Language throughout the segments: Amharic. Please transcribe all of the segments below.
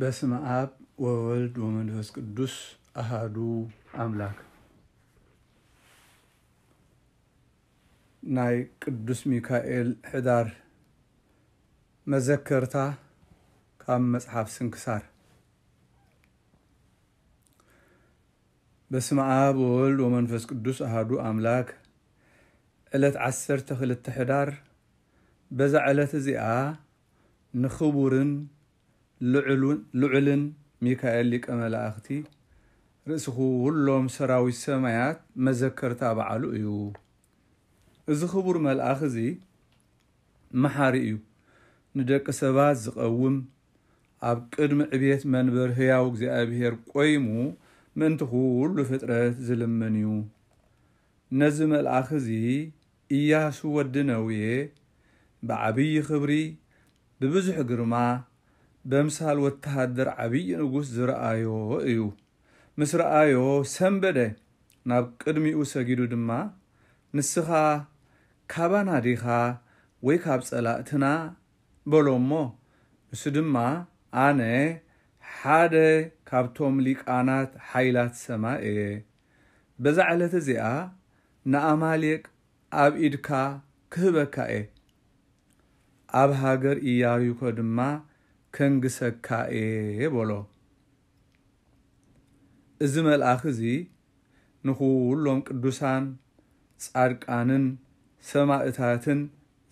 በስመ አብ ወወልድ ወመንፈስ ቅዱስ አሃዱ አምላክ ናይ ቅዱስ ሚካኤል ሕዳር መዘከርታ ካብ መፅሓፍ ስንክሳር በስመ አብ ወወልድ ወመንፈስ ቅዱስ አሃዱ አምላክ ዕለት ዓሰርተ ክልተ ሕዳር በዛ ዕለት እዚኣ ንኽቡርን ልዑልን ሚካኤል ሊቀ መላእኽቲ ርእስኹ ኩሎም ሰራዊት ሰማያት መዘከርታ በዓሉ እዩ እዚ ክቡር መልኣኽ እዚ መሓሪ እዩ ንደቂ ሰባት ዝቐውም ኣብ ቅድሚ ዕብየት መንበር ህያው እግዚኣብሔር ቆይሙ ምእንቲ ኩሉ ፍጥረት ዝልምን እዩ ነዚ መልኣኽ እዚ ኢያሱ ወዲ ነውየ ብዓብዪ ክብሪ ብብዙሕ ግርማ በምሳል ወተሃደር ዓብዪ ንጉስ ዝረኣዮ እዩ ምስ ረኣዮ ሰንበደ ናብ ቅድሚኡ ሰጊዱ ድማ ንስኻ ካባና ዲኻ ወይ ካብ ጸላእትና በሎ እሞ ንሱ ድማ ኣነ ሓደ ካብቶም ሊቃናት ሓይላት ሰማ እየ በዛ ዕለት እዚኣ ንኣማሌቅ ኣብ ኢድካ ክህበካ እየ ኣብ ሃገር ኢያሪኮ ድማ ከንግሰካ እየ በሎ እዚ መልኣኽ እዚ ንኩሎም ቅዱሳን ጻድቃንን ሰማእታትን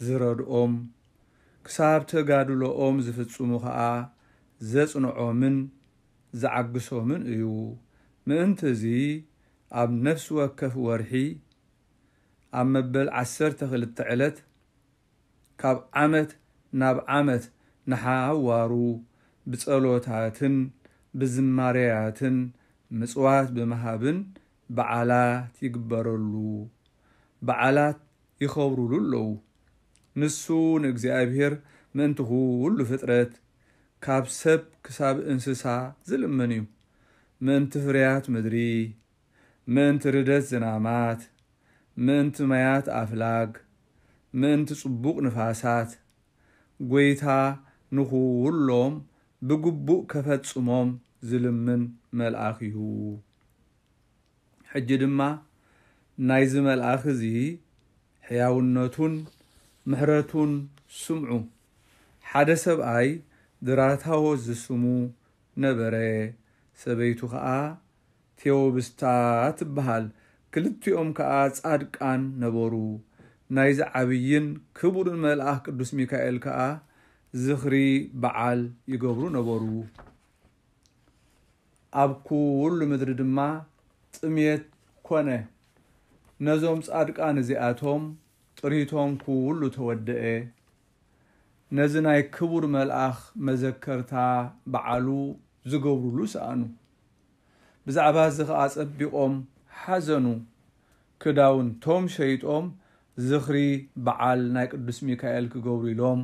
ዝረድኦም ክሳብ ተጋድሎኦም ዝፍጽሙ ከዓ ዘጽንዖምን ዝዓግሶምን እዩ ምእንቲ እዚ ኣብ ነፍሲ ወከፍ ወርሒ ኣብ መበል ዓሰርተ ክልተ ዕለት ካብ ዓመት ናብ ዓመት ንሓዋሩ ብጸሎታትን ብዝማርያትን ምጽዋት ብምሃብን በዓላት ይግበረሉ በዓላት ይኸብሩሉ ኣለዉ ንሱ ንእግዚኣብሔር ምእንቲ ኩሉ ፍጥረት ካብ ሰብ ክሳብ እንስሳ ዝልምን እዩ ምእንቲ ፍርያት ምድሪ ምእንቲ ርደት ዝናማት ምእንቲ ማያት ኣፍላግ ምእንቲ ጽቡቕ ንፋሳት ጐይታ ንኹሎም ብግቡእ ከፈጽሞም ዝልምን መልኣኽ እዩ ሕጂ ድማ ናይዚ መልኣኽ እዚ ሕያውነቱን ምሕረቱን ስምዑ ሓደ ሰብኣይ ድራታዎት ዝስሙ ነበረ ሰበይቱ ከዓ ቴዎብስታ ትበሃል ክልቲኦም ከዓ ጻድቃን ነበሩ ናይዚ ዓብይን ክቡርን መልኣኽ ቅዱስ ሚካኤል ከዓ ዝኽሪ በዓል ይገብሩ ነበሩ ኣብ ኩሉ ምድሪ ድማ ጥምት ኮነ ነዞም ጻድቃን እዚኣቶም ጥሪቶም ኩሉ ተወደአ ነዚ ናይ ክቡር መልኣኽ መዘከርታ በዓሉ ዝገብሩሉ ሰኣኑ ብዛዕባ እዚ ከዓ ፀቢቆም ሓዘኑ ክዳውንቶም ሸይጦም ዝኽሪ በዓል ናይ ቅዱስ ሚካኤል ክገብሩ ኢሎም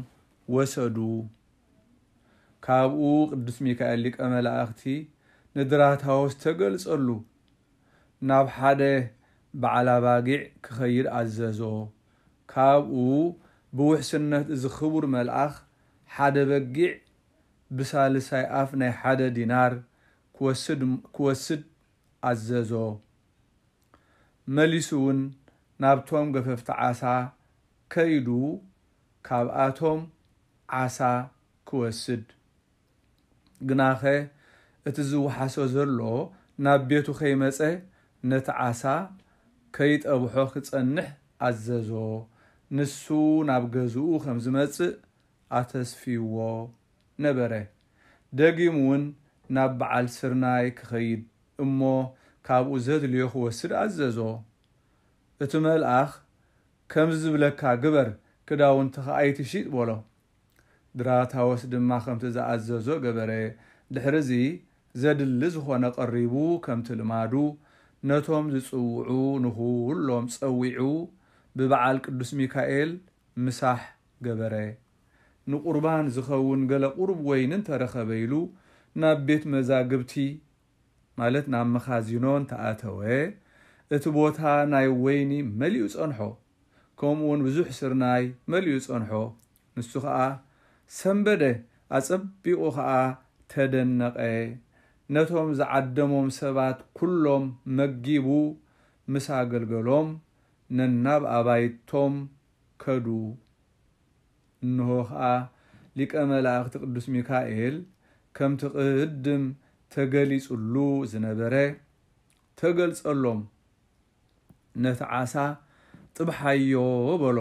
وسدو كابو قدس ميكائيل لك ملائكتي تقل استغلصلو ناب حده بعلا باقع كخير عززو كابو بوحسنت إذ خبر ملأخ حدا بقع بسالساي أفني حدا دينار كوسد, كوسد عززو مليسون نابتوم قففت عاسا كيدو كاب آتوم ዓሳ ክወስድ ግናኸ እቲ ዝወሓሶ ዘሎ ናብ ቤቱ ከይመፀ ነቲ ዓሳ ከይጠብሖ ክፀንሕ ኣዘዞ ንሱ ናብ ገዝኡ ከም ዝመፅእ ኣተስፊይዎ ነበረ ደጊሙ እውን ናብ በዓል ስርናይ ክኸይድ እሞ ካብኡ ዘድልዮ ክወስድ ኣዘዞ እቲ መልኣኽ ከምዚ ዝብለካ ግበር ክዳውንቲ ከኣይትሽጥ በሎ ድራታወስ ድማ ከምቲ ዝኣዘዞ ገበረ ድሕሪዚ ዘድሊ ዝኾነ ቀሪቡ ከምቲ ልማዱ ነቶም ዝፅውዑ ንኹሎም ፀዊዑ ብበዓል ቅዱስ ሚካኤል ምሳሕ ገበረ ንቁርባን ዝኸውን ገለ ቁርብ ወይን እንተረኸበ ኢሉ ናብ ቤት መዛግብቲ ማለት ናብ መኻዚኖ እንተኣተወ እቲ ቦታ ናይ ወይኒ መሊኡ ፀንሖ ከምኡ ውን ብዙሕ ስርናይ መሊኡ ፀንሖ ንሱ ከዓ ሰንበደ ኣፀቢቑ ከዓ ተደነቐ ነቶም ዝዓደሞም ሰባት ኩሎም መጊቡ ምስ ኣገልገሎም ነናብ ኣባይቶም ከዱ እንሆ ከዓ ሊቀ መላእኽቲ ቅዱስ ሚካኤል ከምቲ ቅድም ተገሊጹሉ ዝነበረ ተገልጸሎም ነቲ ዓሳ ጥብሓዮ በሎ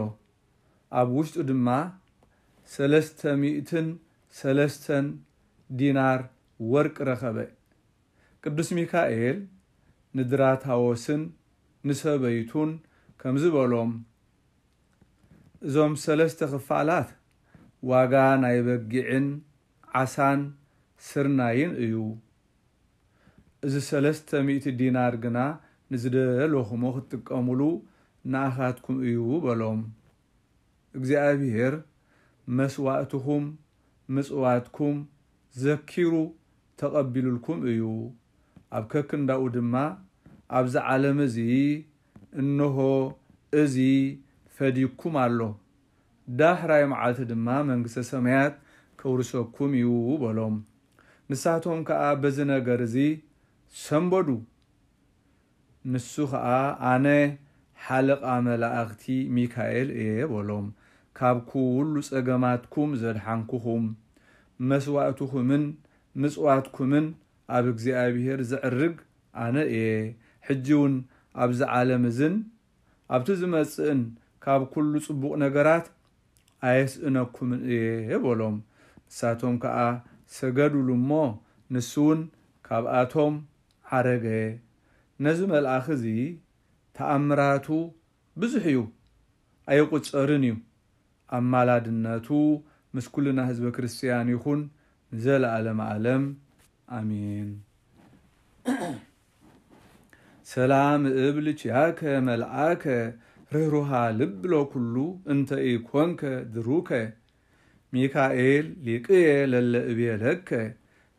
ኣብ ውሽጡ ድማ ሰለስተ ሚእትን ሰለስተን ዲናር ወርቅ ረኸበ ቅዱስ ሚካኤል ንድራታዎስን ንሰበይቱን ከምዝ በሎም እዞም ሰለስተ ክፋላት ዋጋ ናይ በጊዕን ዓሳን ስርናይን እዩ እዚ ሰለስተ ሚእቲ ዲናር ግና ንዝደለኹሞ ክትጥቀምሉ ንኣኻትኩም እዩ በሎም እግዚኣብሄር መስዋእትኹም ምጽዋትኩም ዘኪሩ ተቐቢሉልኩም እዩ ኣብ ከክንዳኡ ድማ ኣብዚ ዓለም እዚ እንሆ እዚ ፈዲኩም ኣሎ ዳሕራይ መዓልቲ ድማ መንግስተ ሰማያት ከውርሰኩም እዩ በሎም ንሳቶም ከዓ በዚ ነገር እዚ ሰንበዱ ንሱ ከዓ ኣነ ሓለቓ መላእኽቲ ሚካኤል እየ በሎም ካብኩ ውሉ ፀገማትኩም ዘድሓንኩኹም መስዋእትኹምን ምፅዋትኩምን ኣብ እግዚኣብሄር ዘዕርግ ኣነ እየ ሕጂ እውን ኣብዚ ዓለም እዝን ኣብቲ ዝመፅእን ካብ ኩሉ ጽቡቕ ነገራት ኣየስእነኩምን እየ የበሎም ንሳቶም ከዓ ሰገድሉ እሞ ንሱ እውን ካብኣቶም ዓረገ ነዚ መልኣኽ እዚ ተኣምራቱ ብዙሕ እዩ ኣይቁፀርን እዩ አማላድነቱ ምስኩልና ህዝበ ክርስቲያን ይኹን ዘለዓለም ዓለም አሚን። ሰላም እብል ችያከ መልአከ ርህሩሃ ልብ ኩሉ እንተ ኢኮንከ ድሩከ ሚካኤል ሊቅየ ለለእቤለከ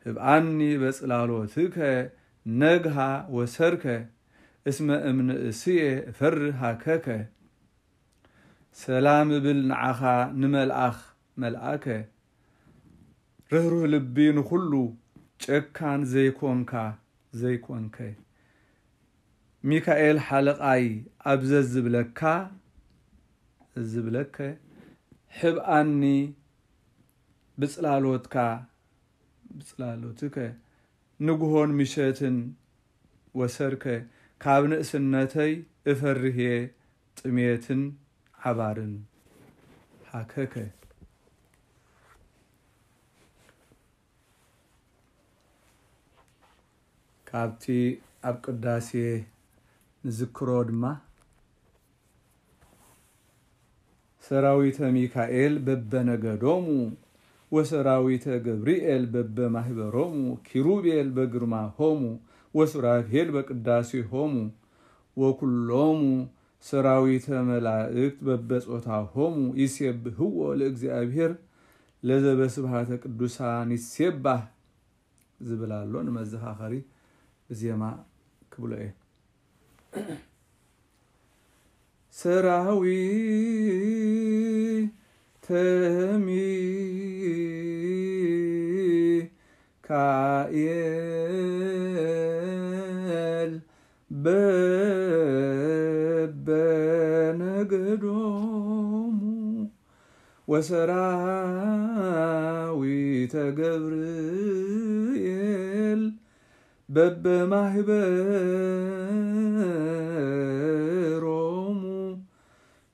ህብኣኒ በፅላሎትከ ነግሃ ወሰርከ እስመ እምንእስየ እፈርሃከከ سلام بل نعخا نملأخ ملأك رهره لبين خلو چكان زي كونكا زي كونكا ميكايل حلق اي ابز الزبلكا الزبلكا حب اني بسلالوتكا بسلالوتكا نقهون مشاتن وسركا كابن اسنتي افرهي تميتن አባርን ሀከከ ካብቲ ኣብ ቅዳሴ ንዝክሮ ድማ ሰራዊተ ሚካኤል በበነገዶሙ ወሰራዊተ ገብርኤል በበማህበሮሙ ኪሩቤል በግርማሆሙ ወሱራፌል በቅዳሴሆሙ ወኩሎሙ ሰራዊተ መላእክት በበጾታ ሆሙ ይሴብህዎ ለእግዚአብሔር ለዘበስብሃተ ቅዱሳን ይሴባህ ዝብላሎ ንመዘኻኸሪ ብዜማ ክብሎ እየ ሰራዊተሚ ካኤል በ ገዶሙ ወሰራዊተ ገብርኤል በበማህበሮሙ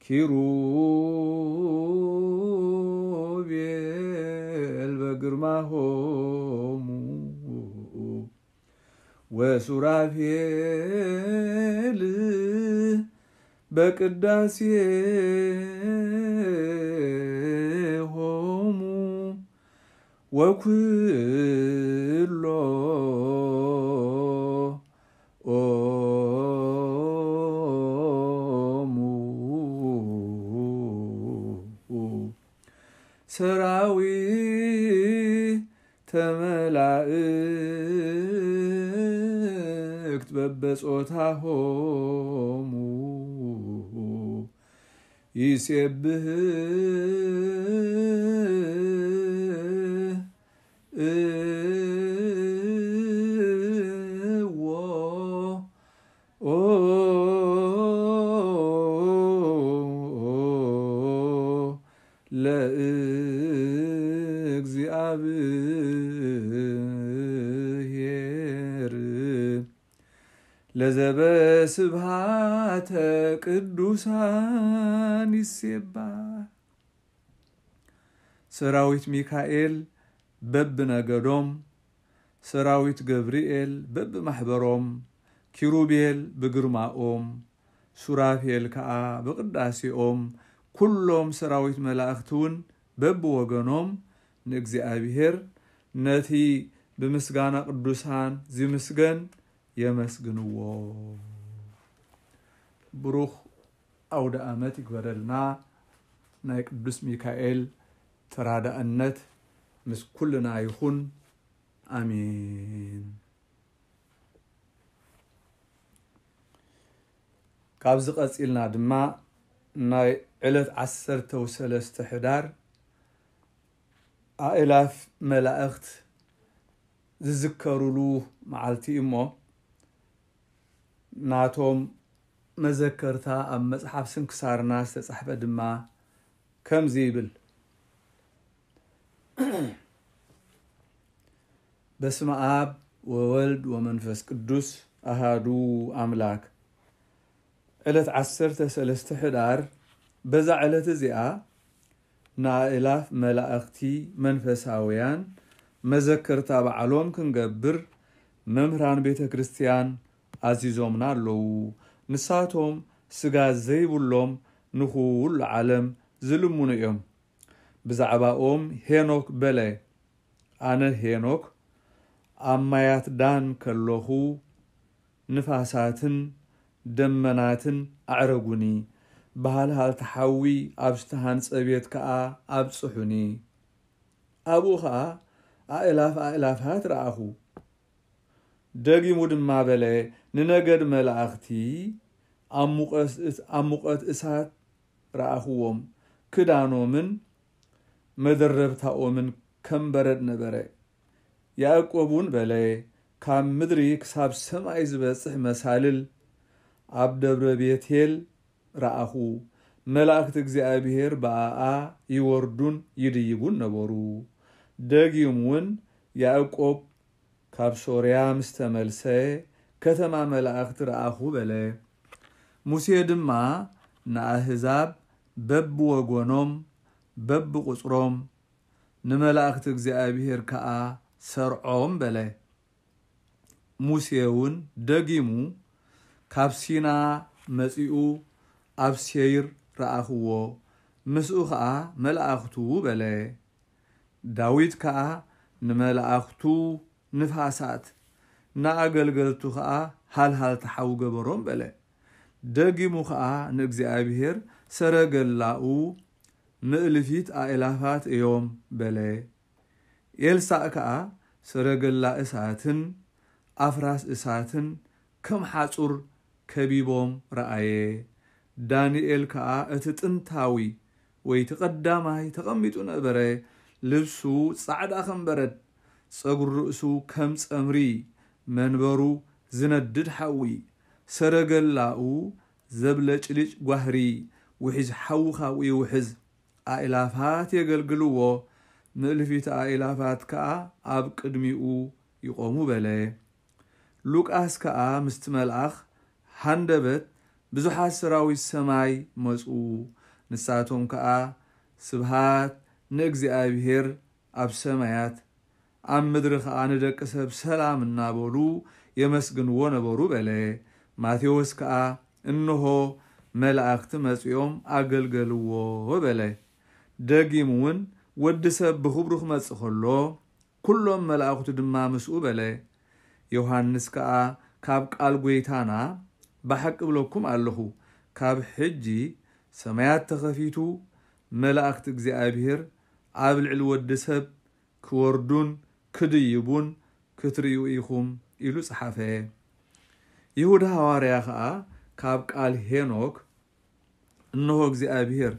ኪሩቤል በግርማሆሙ ወሱራፌል በቅዳሴ ሆሙ ወኩሎ ኦሙ ሰራዊ ተመላእክት በበጾታ ሆሙ يسبه ለዘበስብሃተ ቅዱሳን ይሴባ ሰራዊት ሚካኤል በብ ነገዶም ሰራዊት ገብርኤል በብ ማሕበሮም ኪሩቤል ብግርማኦም ሱራፌል ከዓ ብቅዳሴኦም ኩሎም ሰራዊት መላእኽቲ እውን በብ ወገኖም ንእግዚኣብሄር ነቲ ብምስጋና ቅዱሳን ዝምስገን የመስግንዎ ብሩኽ አውደ ዓመት ይግበረልና ናይ ቅዱስ ሚካኤል ተራዳእነት ምስ ኩልና ይኹን ኣሚን ካብዚ ቐፂልና ድማ ናይ ዕለት ዓሰርተ ወሰለስተ ሕዳር ኣእላፍ መላእኽት ዝዝከሩሉ መዓልቲ እሞ ናቶም መዘከርታ ኣብ መፅሓፍ ስንክሳርና ዝተፃሕፈ ድማ ከምዚ ይብል በስመ ኣብ ወወልድ ወመንፈስ ቅዱስ ኣሃዱ ኣምላክ ዕለት ዓሰርተ ሰለስተ ሕዳር በዛ ዕለት እዚኣ ናእላፍ መላእኽቲ መንፈሳውያን መዘከርታ በዓሎም ክንገብር መምህራን ቤተ ክርስቲያን ኣዚዞምና ኣለዉ ንሳቶም ስጋ ዘይብሎም ንኽውሉ ዓለም ዝልሙኑ እዮም ብዛዕባኦም ሄኖክ በለ ኣነ ሄኖክ ኣብ ማያት ዳን ከለኹ ንፋሳትን ደመናትን ኣዕረጉኒ ባህልሃልቲ ሓዊ ኣብ ዝተሃንፀ ቤት ከዓ ኣብፅሑኒ ኣብኡ ከዓ ኣእላፍ ኣእላፋት ረኣኹ ደጊሙ ድማ በለ ንነገድ መላእኽቲ ኣብ ሙቐት እሳት ረኣኽዎም ክዳኖምን መደረብታኦምን ከም በረድ ነበረ ያዕቆብ እውን በለ ካብ ምድሪ ክሳብ ሰማይ ዝበፅሕ መሳልል ኣብ ደብረ ቤቴል ረኣኹ መላእኽቲ እግዚኣብሄር ብኣኣ ይወርዱን ይድይቡን ነበሩ ደጊም እውን ያዕቆብ ካብ ሶርያ ምስተመልሰ ከተማ መላእኽቲ ረኣኹ በለ ሙሴ ድማ ንኣህዛብ በቢ ወጎኖም በቢ ቁፅሮም ንመላእኽቲ እግዚኣብሔር ከዓ ሰርዖም በለ ሙሴ እውን ደጊሙ ካብ ሲና መጺኡ ኣብ ሴይር ረኣኽዎ ምስኡ ከዓ መላእኽት በለ ዳዊት ከዓ ንመላእኽቱ ንፋሳት ንኣገልገልቱ ከዓ ሃልሃል ተሓዊ ገበሮም በለ ደጊሙ ከዓ ንእግዚኣብሄር ሰረገላኡ ንእልፊት ኣእላፋት እዮም በለ ኤልሳእ ከዓ ሰረገላ እሳትን ኣፍራስ እሳትን ከም ሓፁር ከቢቦም ረኣየ ዳንኤል ከዓ እቲ ጥንታዊ ወይ ቲ ተቐሚጡ ነበረ ልብሱ ፃዕዳ ኸም በረድ ፀጉር ርእሱ ከም ጸምሪ መንበሩ ዝነድድ ሓዊ ሰረገላኡ ዘብለጭልጭ ጓህሪ ውሒዝ ሓዊ ካብኡ ይውሕዝ ኣእላፋት የገልግልዎ ምእልፊት ኣእላፋት ከዓ ኣብ ቅድሚኡ ይቆሙ በለ ሉቃስ ከዓ ምስቲ መልኣኽ ሃንደበት ብዙሓት ሰራዊት ሰማይ መፁ ንሳቶም ከዓ ስብሃት ንእግዚኣብሄር ኣብ ሰማያት ኣብ ምድሪ ከዓ ንደቂ ሰብ ሰላም እናበሉ የመስግንዎ ነበሩ በለ ማቴዎስ ከዓ እንሆ መላእክቲ መፂኦም ኣገልገልዎ በለ ደጊም እውን ወዲ ሰብ ብክብሩ ክመፅእ ከሎ ኩሎም መላእኽቱ ድማ ምስኡ በለ ዮሃንስ ከዓ ካብ ቃል ጎይታና ብሓቂ ብለኩም ኣለኹ ካብ ሕጂ ሰማያት ተኸፊቱ መላእኽቲ እግዚኣብሔር ኣብ ልዕሊ ወዲ ሰብ ክወርዱን ክድይቡን ክትርእዩ ኢኹም ኢሉ ፀሓፈ ይሁዳ ሃዋርያ ከዓ ካብ ቃል ሄኖክ እንሆ እግዚኣብሄር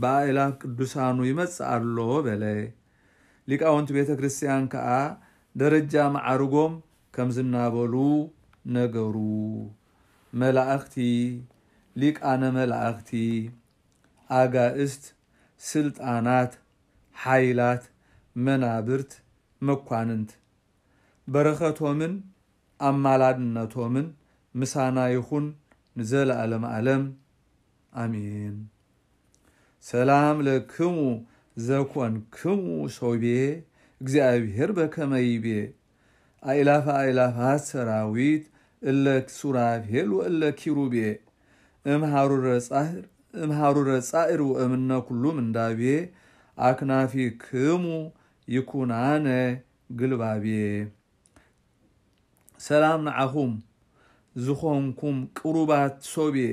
ብኣእላፍ ቅዱሳኑ ይመጽእ ኣሎ በለ ሊቃውንቲ ቤተ ክርስትያን ከዓ ደረጃ ማዓርጎም ከም ዝናበሉ ነገሩ መላእኽቲ ሊቃነ መላእኽቲ ኣጋእስት ስልጣናት ሓይላት መናብርት መኳንንት በረኸቶምን ኣማላድነቶምን ምሳና ይኹን ንዘለኣለም ኣለም ኣሚን ሰላም ለክሙ ዘኮንክሙ ሶብየ እግዚኣብሄር በከመይብየ አእላፈ አእላፋት ሰራዊት እለ ሱራብሄል ወእለ ኪሩብየ እምሃሩረ ጻዕር ወእምነ ኩሉ ምንዳቤ ኣክናፊ ክሙ ይኩናነ ኣነ ግልባብየ ሰላም ንዓኹም ዝኾንኩም ቅሩባት ሶብየ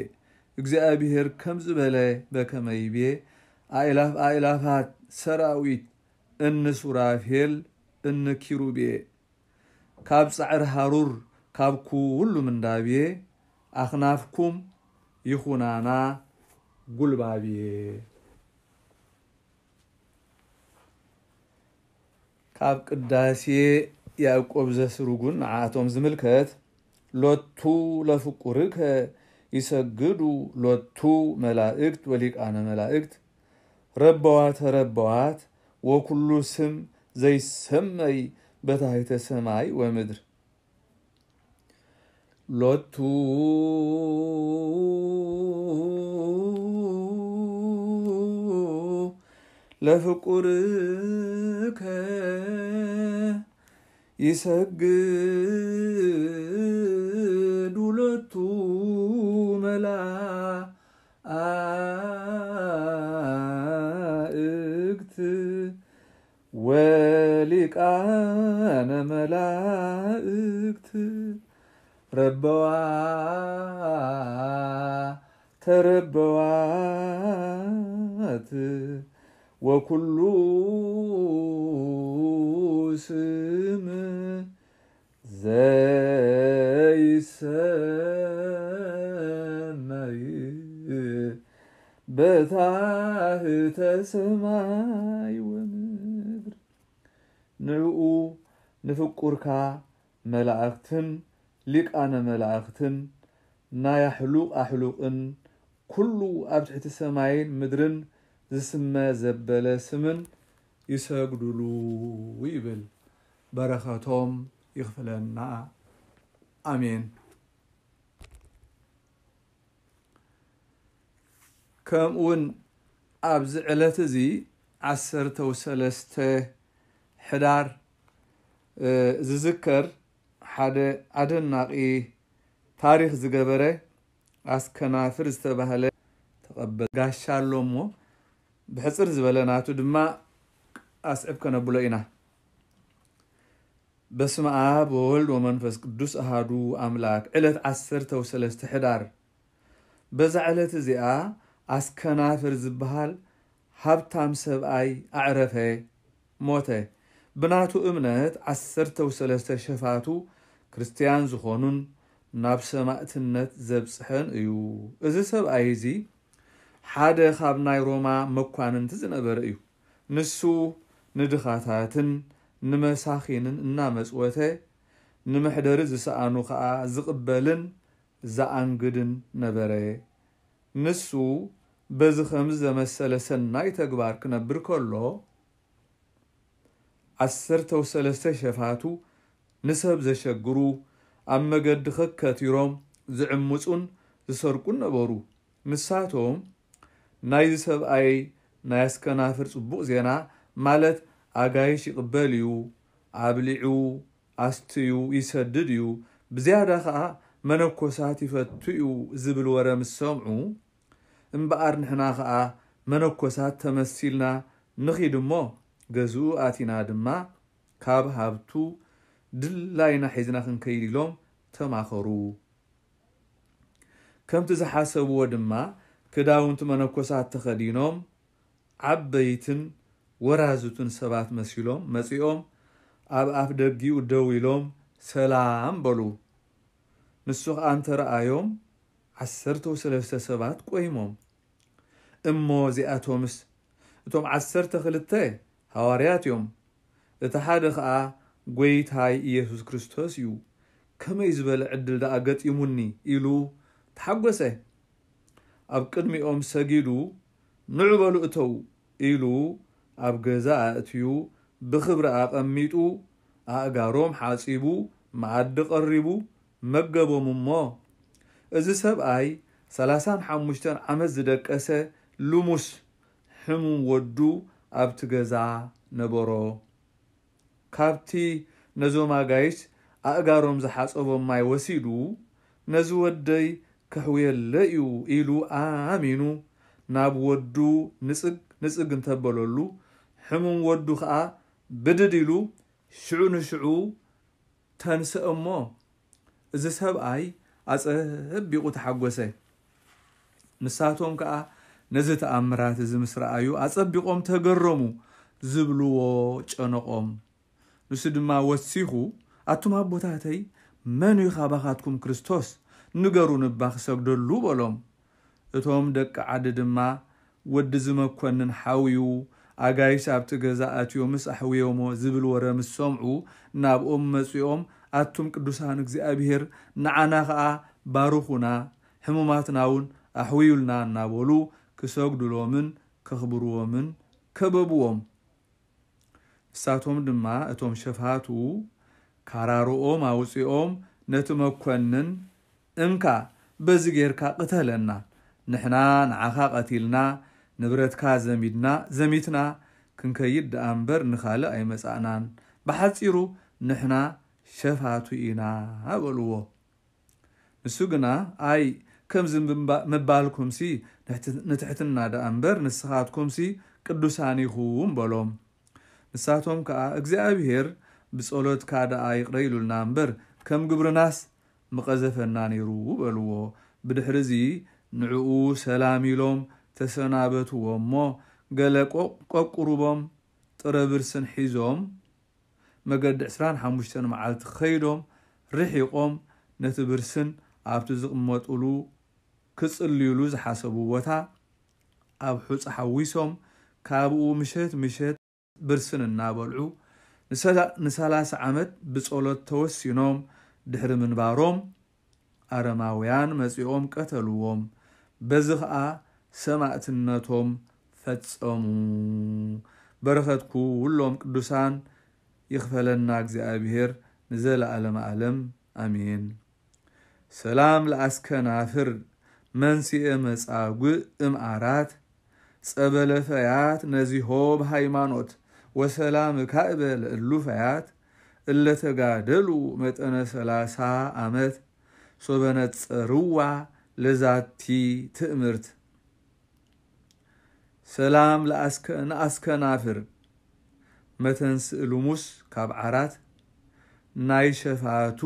እግዚኣብሄር ከም ዝበለ በከመይብየ ኣእላፍ ኣእላፋት ሰራዊት እንሱራፌል ሱራፌል እኒ ካብ ፃዕሪ ሃሩር ካብ ኩሉ ምንዳብየ ኣኽናፍኩም ይኹናና ጉልባብየ ካብ ቅዳሴ ያዕቆብ ዘስርጉን ንዓቶም ዝምልከት ሎቱ ለፍቁርከ ይሰግዱ ሎቱ መላእክት ወሊቃነ መላእክት ረበዋት ረበዋት ወኩሉ ስም ዘይሰመይ በታይተ ሰማይ ወምድር ሎቱ ለፍቁርከ ይሰግድ ሁለቱ መላእክት ወሊቃነ መላእክት ረበዋ ተረበዋት وكل اسم زي سمي بتاهت سماي ومدر نعو نفكركا ملعقتن لك انا ملعقتن نايا حلوق احلوقن كلو ابتحت سماين مدرن ዝስመ ዘበለ ስምን ይሰግድሉ ይብል በረኸቶም ይኽፍለና ኣሜን ከምኡ ውን ኣብዚ ዕለት እዚ ዓሰርተ ሰለስተ ሕዳር ዝዝከር ሓደ ኣደናቂ ታሪክ ዝገበረ ኣስከናፍር ዝተባህለ ተቐበል ጋሻ ኣሎ ሞ ብሕፅር ዝበለ ናቱ ድማ ኣስዕብ ከነብሎ ኢና በስመ ኣብ ወወልድ ወመንፈስ ቅዱስ ኣሃዱ ኣምላክ ዕለት 1ሰለስተ ሕዳር በዛ ዕለት እዚኣ ኣስከናፍር ዝበሃል ሃብታም ሰብኣይ ኣዕረፈ ሞተ ብናቱ እምነት 1ሰለስተ ሸፋቱ ክርስትያን ዝኾኑን ናብ ሰማእትነት ዘብፅሐን እዩ እዚ ሰብኣይ እዚ ሓደ ካብ ናይ ሮማ መኳንንቲ ዝነበረ እዩ ንሱ ንድኻታትን ንመሳኺንን እናመፅወተ ንምሕደሪ ዝሰኣኑ ከዓ ዝቕበልን ዝኣንግድን ነበረ ንሱ በዚ ከምዚ ዘመሰለ ሰናይ ተግባር ክነብር ከሎ ዓሰርተ ሰለስተ ሸፋቱ ንሰብ ዘሸግሩ ኣብ መገዲ ኸከቲሮም ዝዕምፁን ዝሰርቁን ነበሩ ንሳቶም ናይዚ ሰብኣይ ናይ ኣስከናፍር ፅቡቅ ዜና ማለት ኣጋይሽ ይቕበል እዩ ኣብሊዑ ኣስትዩ ይሰድድ እዩ ብዝያዳ ከዓ መነኮሳት ይፈቱ እዩ ዝብል ወረ ምስ ሰምዑ እምበኣር ንሕና ከዓ መነኮሳት ተመሲልና ንኺድ እሞ ገዝኡ ኣቲና ድማ ካብ ሃብቱ ድላይና ሒዝና ክንከይድ ኢሎም ተማኸሩ ከምቲ ዝሓሰብዎ ድማ ክዳውንቲ መነኮሳት ተኸዲኖም ዓበይትን ወራዙትን ሰባት መሲሎም መፂኦም ኣብ ኣፍ ደጊኡ ደው ኢሎም ሰላም በሉ ንሱ ከዓ እንተረኣዮም ዓሰርተ ሰለስተ ሰባት ቆይሞም እሞ እዚኣቶምስ እቶም ዓሰርተ ክልተ ሃዋርያት እዮም እቲ ሓደ ከዓ ጎይታይ ኢየሱስ ክርስቶስ እዩ ከመይ ዝበለ ዕድል ደኣ ገጢሙኒ ኢሉ ተሓጐሰ ኣብ ቅድሚኦም ሰጊዱ ንዑ በሉ እተው ኢሉ ኣብ ገዛ ኣእትዩ ብክብሪ ኣቐሚጡ ኣእጋሮም ሓፂቡ መኣዲ ቐሪቡ መገቦም እሞ እዚ ሰብኣይ 3ሓሙሽተ ዓመት ዝደቀሰ ልሙስ ሕሙም ወዱ ኣብቲ ገዛ ነበሮ ካብቲ ነዞም ኣጋይሽ ኣእጋሮም ዝሓፀቦም ማይ ወሲዱ ነዚ ወደይ እዩ ኢሉ ኣሚኑ ናብ ወዱ ንፅግ ንፅግ እንተበለሉ ሕሙም ወዱ ከዓ ብድድ ኢሉ ሽዑ ንሽዑ ተንስአ እሞ እዚ ሰብኣይ ኣፀቢቑ ተሓጎሰ ንሳቶም ከዓ ነዚ ተኣምራት እዚ ምስ ረኣዩ ኣፀቢቖም ተገረሙ ዝብልዎ ጨነቖም ንሱ ድማ ወሲኹ ኣቱም ኣቦታተይ መን ዩ ኻባኻትኩም ክርስቶስ ንገሩ ንባ ክሰግደሉ በሎም እቶም ደቂ ዓዲ ድማ ወዲ ዝመኮንን ሓውዩ ኣጋይሽ ኣብቲ ገዛ ኣትዮ ምስ ኣሕውዮሞ ዝብል ወረ ምስ ሰምዑ ናብኦም መፂኦም ኣቱም ቅዱሳን እግዚኣብሄር ንዓና ከዓ ባርኹና ሕሙማትና እውን ኣሕውዩልና እናበሉ ክሰግድሎምን ከኽብርዎምን ከበብዎም ንሳቶም ድማ እቶም ሸፋቱ ካራርኦም ኣውፂኦም ነቲ መኮንን እንካ በዚ ጌርካ ቅተለና ንሕና ንዓኻ ቐቲልና ንብረትካ ዘሚድና ዘሚትና ክንከይድ ደኣ እምበር ንኻልእ ኣይመፃእናን ብሓፂሩ ንሕና ሸፋቱ ኢና በልዎ ንሱ ግና ኣይ ከምዚ ምባልኩምሲ ንትሕትና ደኣ እምበር ንስኻትኩምሲ ቅዱሳን ይኹውን በሎም ንሳቶም ከዓ እግዚኣብሄር ብፀሎትካ ደኣ ይቕረ ኢሉልና እምበር ከም ግብርናስ ምቐዘፈና ነይሩ በልዎ ብድሕሪዚ ንዕኡ ሰላም ኢሎም ተሰናበትዎ እሞ ገለ ቆቁሩቦም ጥረ ብርስን ሒዞም መገዲ 2ሓሙሽተ መዓልቲ ከይዶም ርሒቆም ነቲ ብርስን ኣብቲ ዝቕመጥሉ ክፅልዩሉ ዝሓሰቡ ቦታ ኣብ ሑፅ ሓዊሶም ካብኡ ምሸት ምሸት ብርስን እናበልዑ ንሰላሳ ዓመት ብጸሎት ተወሲኖም ድሕሪ ምንባሮም ኣረማውያን መጺኦም ቀተልዎም በዚ ኸዓ ሰማዕትነቶም ፈጸሙ በረኸትኩ ውሎም ቅዱሳን ይኽፈለና እግዚኣብሔር ንዘለዓለም ዓለም ኣሜን ሰላም ለኣስከናፍር መንስኤ መጻጒዕ እምኣራት ጸበለ ፈያት ነዚሆ ብሃይማኖት ወሰላም ካዕበ ለእሉ ፈያት እለተጋደሉ መጠነ ሰላሳ ዓመት ሶበነፀርዋ ለዛቲ ትእምርት ሰላም ንኣስከናፍር መተንስእሉሙስ ካብ ዓራት ናይ ሸፋቱ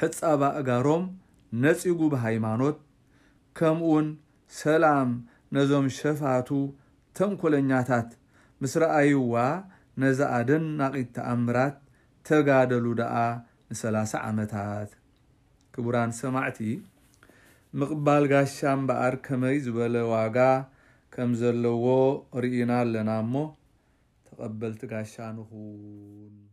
ሕፃባ እጋሮም ነፂጉ ብሃይማኖት ከምኡውን ሰላም ነዞም ሸፋቱ ተንኮለኛታት ምስ ረኣይዋ ነዛ ኣደናቒት ተኣምራት ተጋደሉ ደኣ ንሰላሳ ዓመታት ክቡራን ሰማዕቲ ምቕባል ጋሻ እምበኣር ከመይ ዝበለ ዋጋ ከም ዘለዎ ርኢና ኣለና እሞ ተቐበልቲ ጋሻ ንኹን